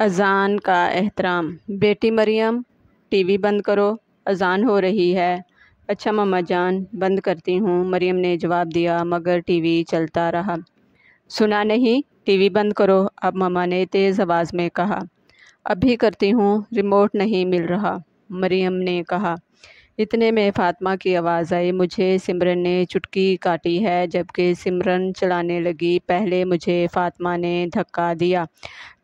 अज़ान का एहतराम बेटी मरियम टीवी बंद करो अज़ान हो रही है अच्छा ममा जान बंद करती हूँ मरियम ने जवाब दिया मगर टीवी चलता रहा सुना नहीं टीवी बंद करो अब मामा ने तेज़ आवाज़ में कहा अभी करती हूँ रिमोट नहीं मिल रहा मरियम ने कहा इतने में फ़ातिमा की आवाज़ आई मुझे सिमरन ने चुटकी काटी है जबकि सिमरन चलाने लगी पहले मुझे फ़ातिमा ने धक्का दिया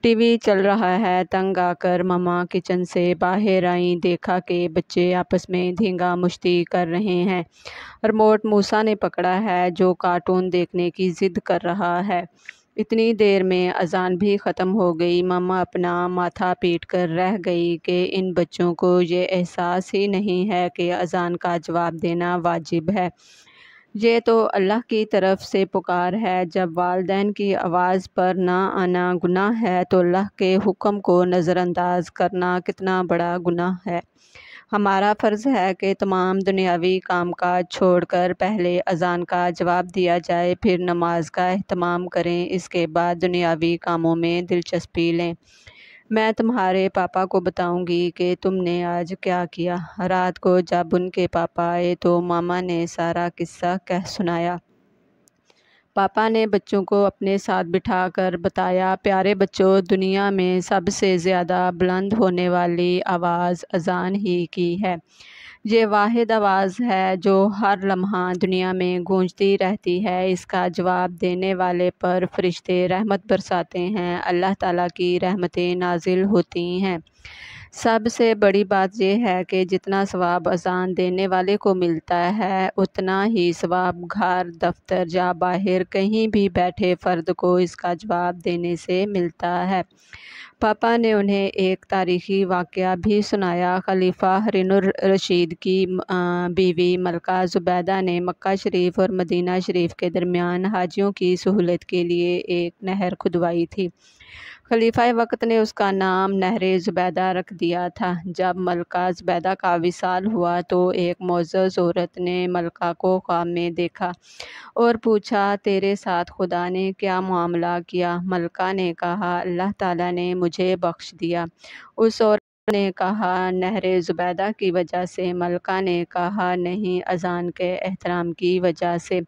टीवी चल रहा है तंग आकर ममा किचन से बाहर आई देखा कि बच्चे आपस में धींगा मुश्ती कर रहे हैं रिमोट मूसा ने पकड़ा है जो कार्टून देखने की ज़िद कर रहा है इतनी देर में अजान भी ख़त्म हो गई ममा अपना माथा पीट कर रह गई कि इन बच्चों को ये एहसास ही नहीं है कि अजान का जवाब देना वाजिब है ये तो अल्लाह की तरफ से पुकार है जब वालदेन की आवाज़ पर ना आना गुनाह है तो अल्लाह के हुक्म को नज़रअंदाज करना कितना बड़ा गुनाह है हमारा फ़र्ज़ है कि तमाम दुनियावी काम काज छोड़ कर पहले अजान का जवाब दिया जाए फिर नमाज का अहतमाम करें इसके बाद दुनियावी कामों में दिलचस्पी लें मैं तुम्हारे पापा को बताऊंगी कि तुमने आज क्या किया रात को जब उनके पापा आए तो मामा ने सारा किस्सा कह सुनाया पापा ने बच्चों को अपने साथ बिठाकर बताया प्यारे बच्चों दुनिया में सबसे ज़्यादा बुलंद होने वाली आवाज़ अजान ही की है ये वाद आवाज़ है जो हर लम्हा दुनिया में गूंजती रहती है इसका जवाब देने वाले पर फरिश्ते रहमत बरसाते हैं अल्लाह ताला की रहमतें नाजिल होती हैं सबसे बड़ी बात यह है कि जितना स्वाब अजान देने वाले को मिलता है उतना ही स्वाब घर दफ्तर या बाहर कहीं भी बैठे फ़र्द को इसका जवाब देने से मिलता है पापा ने उन्हें एक तारीख़ी वाक़ भी सुनाया खलीफा हरिन रशीद की बीवी मलका ज़ुबैदा ने मक्का शरीफ और मदीना शरीफ के दरमियान हाजियों की सहूलत के लिए एक नहर खुदवाई थी खलीफा वक्त ने उसका नाम नहर जुबैदा रख दिया था जब मलका जुबैदा का विशाल हुआ तो एक मोज़ औरत ने मलका को ख्वाब में देखा और पूछा तेरे साथ खुदा ने क्या मामला किया मलका ने कहा अल्लाह ताला ने मुझे बख्श दिया उस और ने कहा नहर ज़ुबैदा की वजह से मलका ने कहा नहीं अजान के एहतराम की वजह से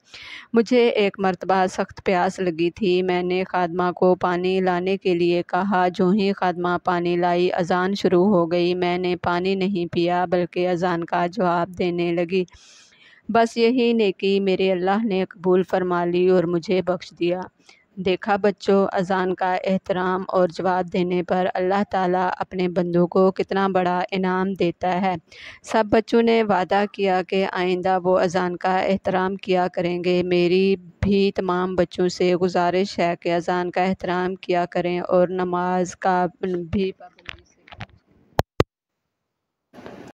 मुझे एक मरतबा सख्त प्यास लगी थी मैंने खादमा को पानी लाने के लिए कहा जो ही खादमा पानी लाई अजान शुरू हो गई मैंने पानी नहीं पिया बल्कि अजान का जवाब देने लगी बस यही नेकी मेरे अल्लाह ने कबूल फरमा ली और मुझे बख्श दिया देखा बच्चों अज़ान का एहतराम और जवाब देने पर अल्लाह ताला अपने बंदों को कितना बड़ा इनाम देता है सब बच्चों ने वादा किया कि आइंदा वो अज़ान का एहतराम किया करेंगे मेरी भी तमाम बच्चों से गुजारिश है कि अज़ान का एहतराम किया करें और नमाज का भी